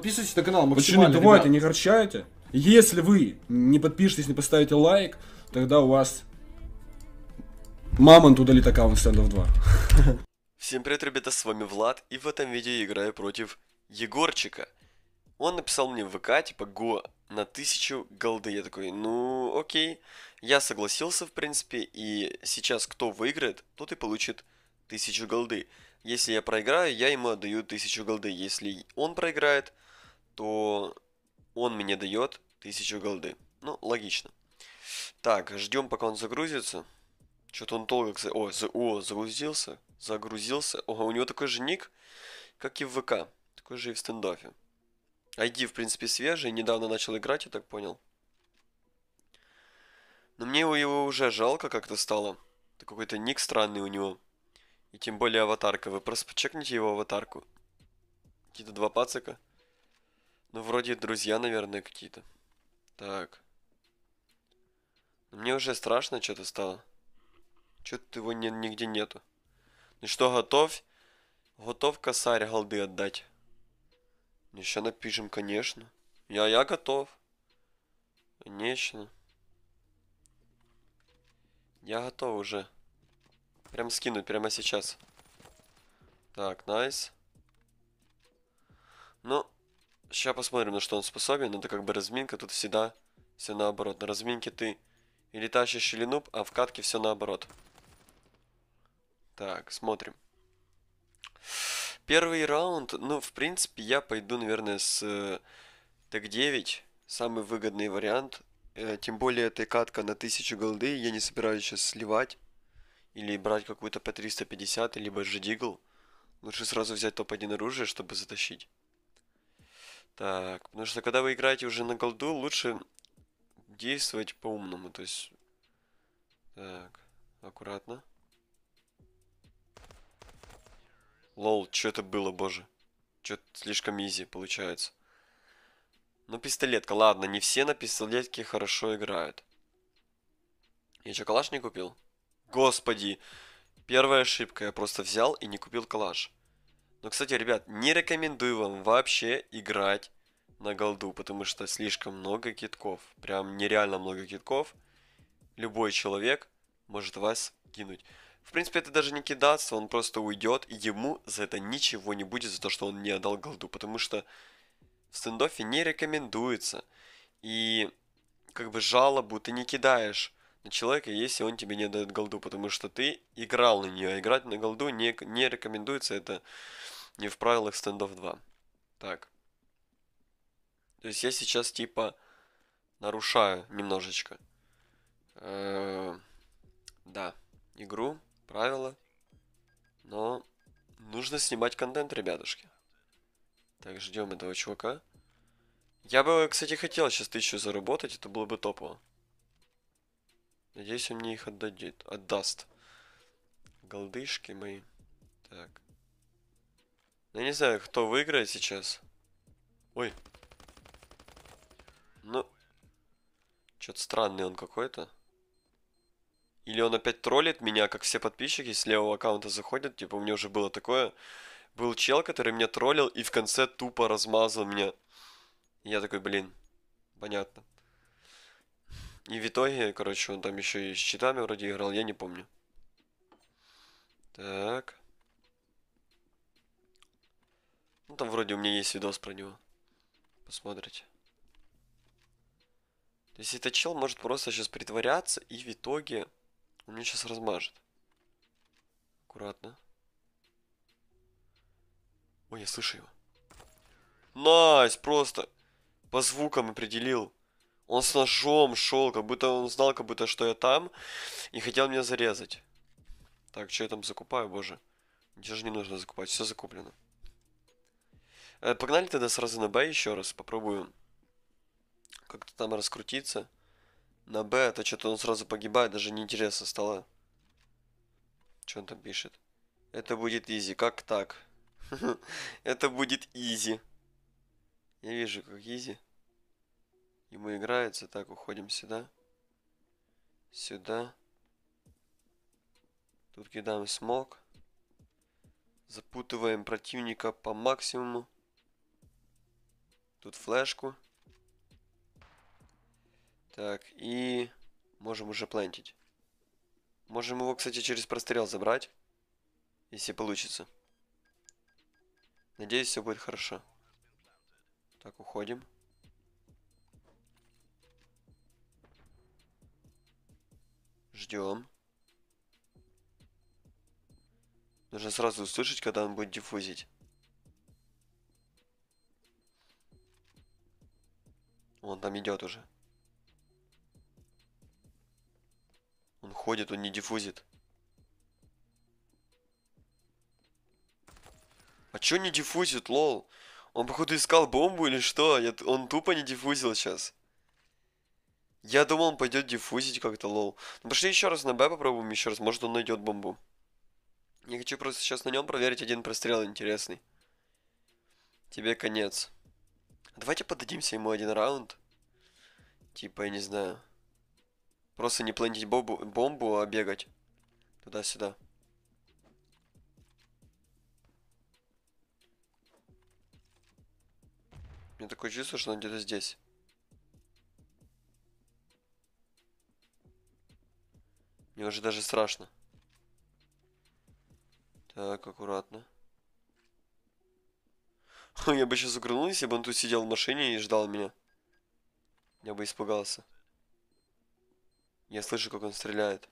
Подписывайтесь на канал максимально, Почему? Думаете, не горчаете? Если вы не подпишетесь, не поставите лайк, тогда у вас мамонт удалит аккаунт стендов 2. Всем привет, ребята, с вами Влад, и в этом видео я играю против Егорчика. Он написал мне в ВК, типа, го на тысячу голды. Я такой, ну, окей. Я согласился, в принципе, и сейчас кто выиграет, тот и получит тысячу голды. Если я проиграю, я ему отдаю тысячу голды. Если он проиграет, то он мне дает 1000 голды. Ну, логично. Так, ждем, пока он загрузится. Что-то он долго... О, за... О, загрузился. Загрузился. О, у него такой же ник, как и в ВК. Такой же и в стендофе. ID, в принципе, свежий. Недавно начал играть, я так понял. Но мне его, его уже жалко как-то стало. Это какой-то ник странный у него. И тем более аватарка. Вы просто почекните его аватарку. Какие-то два пацика. Ну, вроде друзья, наверное, какие-то. Так. Мне уже страшно что-то стало. Что-то его не, нигде нету. Ну что, готов? Готов косарь голды отдать. Ну, еще напишем, конечно. Я, я готов. Конечно. Я готов уже. Прям скинуть прямо сейчас. Так, найс. Ну, Сейчас посмотрим, на что он способен. Это как бы разминка. Тут всегда все наоборот. На разминке ты или тащишь, или нуб, а в катке все наоборот. Так, смотрим. Первый раунд. Ну, в принципе, я пойду, наверное, с э, ТЭК-9. Самый выгодный вариант. Э, тем более, эта катка на 1000 голды. Я не собираюсь сейчас сливать. Или брать какую-то по 350, либо же дигл. Лучше сразу взять топ-1 оружие, чтобы затащить. Так, потому что когда вы играете уже на голду, лучше действовать по-умному, то есть... Так, аккуратно. Лол, что это было, боже. Что-то слишком изи получается. Ну, пистолетка, ладно, не все на пистолетке хорошо играют. Я что, калаш не купил? Господи, первая ошибка, я просто взял и не купил калаш. Но, ну, кстати, ребят, не рекомендую вам вообще играть на голду, потому что слишком много китков. Прям нереально много китков. Любой человек может вас кинуть. В принципе, это даже не кидаться, он просто уйдет, и ему за это ничего не будет, за то, что он не отдал голду, потому что в стендофе не рекомендуется. И как бы жалобу ты не кидаешь на человека, если он тебе не дает голду, потому что ты играл на нее, а играть на голду не, не рекомендуется, это не в правилах стендов 2. Так. То есть я сейчас типа нарушаю немножечко. Э -э да, игру, правила, но нужно снимать контент, ребятушки. Так, ждем этого чувака. Я бы, кстати, хотел сейчас тысячу заработать, это было бы топово. Надеюсь, он мне их отдадит, отдаст. Голдышки мои. Так. Ну, я не знаю, кто выиграет сейчас. Ой. Ну. Что-то странный он какой-то. Или он опять троллит меня, как все подписчики с левого аккаунта заходят. Типа, у меня уже было такое. Был чел, который меня троллил и в конце тупо размазал меня. я такой, блин, понятно. И в итоге, короче, он там еще и с читами вроде играл, я не помню. Так. Ну, там вроде у меня есть видос про него. Посмотрите. То есть этот чел может просто сейчас притворяться и в итоге он меня сейчас размажет. Аккуратно. Ой, я слышу его. Найс, просто по звукам определил. Он с ножом шел, как будто он знал, как будто что я там, и хотел меня зарезать. Так, что я там закупаю, боже. Ничего же не нужно закупать, все закуплено. Э, погнали тогда сразу на Б еще раз, попробую как-то там раскрутиться. На Б, это а что-то он сразу погибает, даже неинтересно стало. Что он там пишет? Это будет изи, как так? Это будет изи. Я вижу, как изи. Ему играется. Так, уходим сюда. Сюда. Тут кидаем смог. Запутываем противника по максимуму. Тут флешку. Так, и можем уже плантить. Можем его, кстати, через прострел забрать. Если получится. Надеюсь, все будет хорошо. Так, уходим. Ждем. Нужно сразу услышать, когда он будет диффузить. Он там идет уже. Он ходит, он не диффузит. А чё не диффузит, лол? Он, походу, искал бомбу или что? Я, он тупо не диффузил сейчас. Я думал, он пойдет диффузить как-то, лол. Ну, пошли еще раз на Б, попробуем еще раз. Может, он найдет бомбу. Я хочу просто сейчас на нем проверить один прострел интересный. Тебе конец. Давайте подадимся ему один раунд. Типа, я не знаю. Просто не планить бомбу, бомбу а бегать. Туда-сюда. Мне такое чувство, что он где-то здесь. Мне уже даже страшно. Так, аккуратно. Я бы сейчас угрынул, если бы он тут сидел в машине и ждал меня. Я бы испугался. Я слышу, как он стреляет.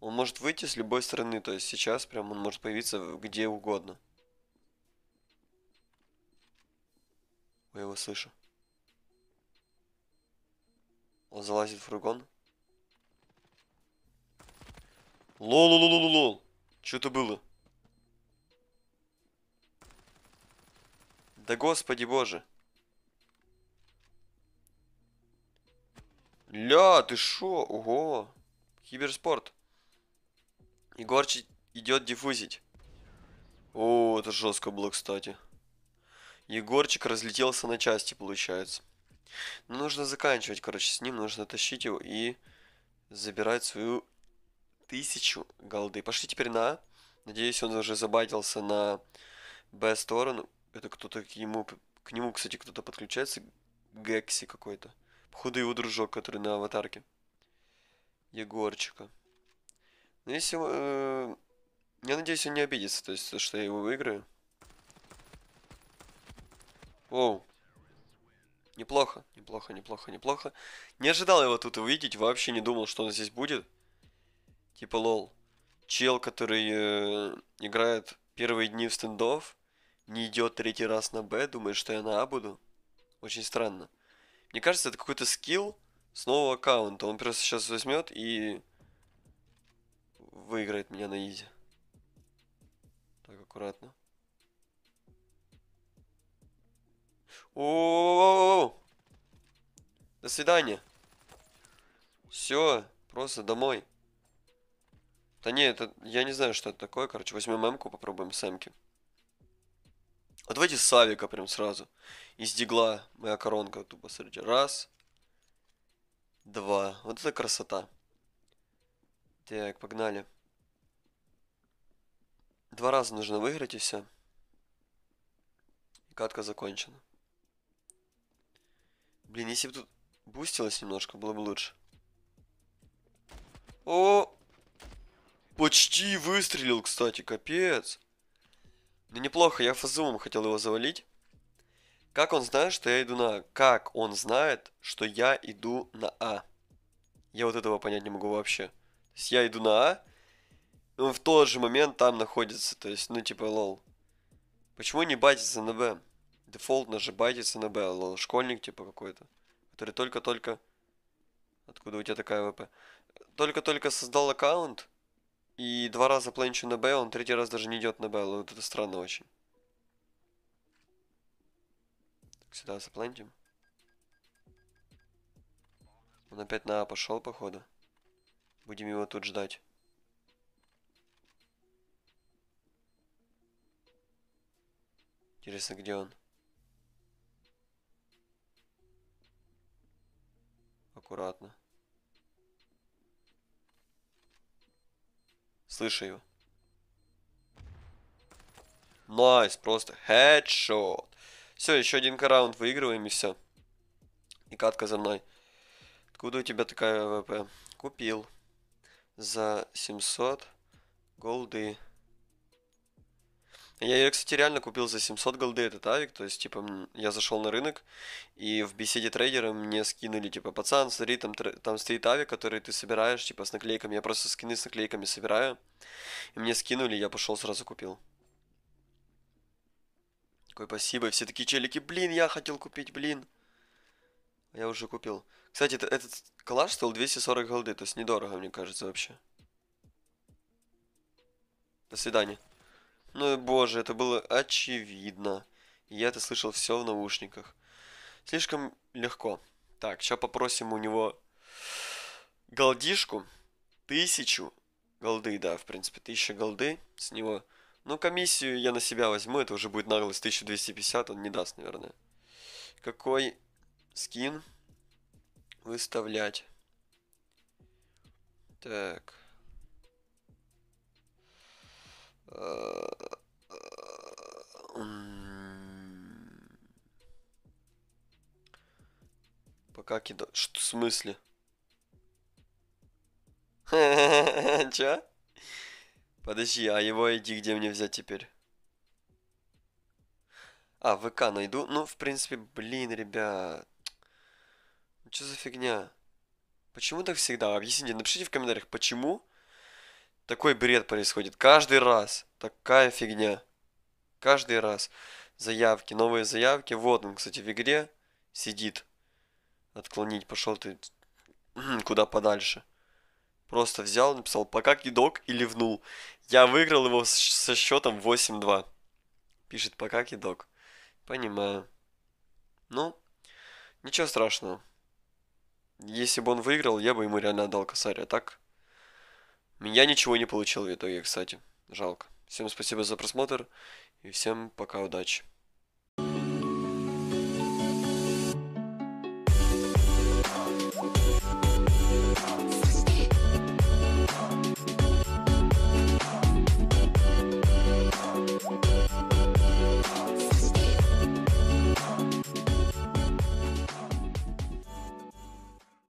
Он может выйти с любой стороны, то есть сейчас прям он может появиться где угодно. Я его слышу. Он залазит в фургон. лол лол лол лол, лол. Что это было? Да господи боже. Ля, ты шо? Ого. Киберспорт. Егорчик идет диффузить. О, это жестко было, кстати. Егорчик разлетелся на части, получается. Но ну, нужно заканчивать, короче, с ним. Нужно тащить его и забирать свою тысячу голды. Пошли теперь на... Надеюсь, он уже забайтился на Б-сторону. Это кто-то к нему... К нему, кстати, кто-то подключается. Гекси какой-то. Походу его дружок, который на аватарке. Егорчика. Но ну, если... Э, я надеюсь, он не обидится, то есть, то, что я его выиграю. Оу. Неплохо, неплохо, неплохо, неплохо. Не ожидал его тут увидеть, вообще не думал, что он здесь будет. Типа лол. Чел, который э, играет первые дни в стендов, не идет третий раз на Б, думает, что я на А буду. Очень странно. Мне кажется, это какой-то скилл с нового аккаунта. Он просто сейчас возьмет и выиграет меня на изи. Так, аккуратно. О, свидания. Все, просто домой. Да не, это, я не знаю, что это такое, короче. Возьмем эмку, попробуем сэмки. Вот давайте Савика прям сразу. Из дигла моя коронка тупо, смотрите, Раз. Два. Вот это красота. Так, погнали. Два раза нужно выиграть и все. Катка закончена. Блин, если бы тут Бустилось немножко, было бы лучше. О! Почти выстрелил, кстати, капец. Да неплохо, я фазумом хотел его завалить. Как он знает, что я иду на А? Как он знает, что я иду на А? Я вот этого понять не могу вообще. То есть я иду на А, и он в тот же момент там находится. То есть, ну типа лол. Почему не байтится на Б? Дефолтно же байтится на Б, лол. Школьник типа какой-то который только-только... Откуда у тебя такая ВП? Только-только создал аккаунт, и два раза пленчу на Б, он третий раз даже не идет на Б. Вот это странно очень. Так, сюда заплентим. Он опять на А пошел, походу. Будем его тут ждать. Интересно, где он? Аккуратно. Слышу его. Найс, просто хедшот. Все, еще один раунд выигрываем и все. И катка за мной. Откуда у тебя такая ВП? Купил. За 700 голды. Я ее, кстати, реально купил за 700 голды этот авик, то есть, типа, я зашел на рынок, и в беседе трейдера мне скинули, типа, пацан, смотри, там, там стоит авик, который ты собираешь, типа, с наклейками, я просто скины с наклейками собираю, и мне скинули, я пошел сразу купил. Такой, спасибо, все такие челики, блин, я хотел купить, блин. Я уже купил. Кстати, это, этот калаш стоил 240 голды, то есть недорого, мне кажется, вообще. До свидания. Ну и боже, это было очевидно. Я это слышал все в наушниках. Слишком легко. Так, сейчас попросим у него голдишку. Тысячу голды, да, в принципе, тысяча голды с него. Ну, комиссию я на себя возьму, это уже будет наглость. 1250 он не даст, наверное. Какой скин выставлять? Так. Пока кида... Что, в смысле? Че? Подожди, а его иди где мне взять теперь? А, ВК найду. Ну, в принципе, блин, ребят. Ну, Что за фигня? Почему так всегда? Объясните, напишите в комментариях, почему такой бред происходит каждый раз. Такая фигня. Каждый раз. Заявки, новые заявки. Вот он, кстати, в игре сидит. Отклонить, пошел ты куда подальше. Просто взял, написал «пока кидок» и ливнул. Я выиграл его со счетом 8-2. Пишет «пока кидок». Понимаю. Ну, ничего страшного. Если бы он выиграл, я бы ему реально отдал косарь, а так я ничего не получил в итоге, кстати. Жалко. Всем спасибо за просмотр и всем пока, удачи.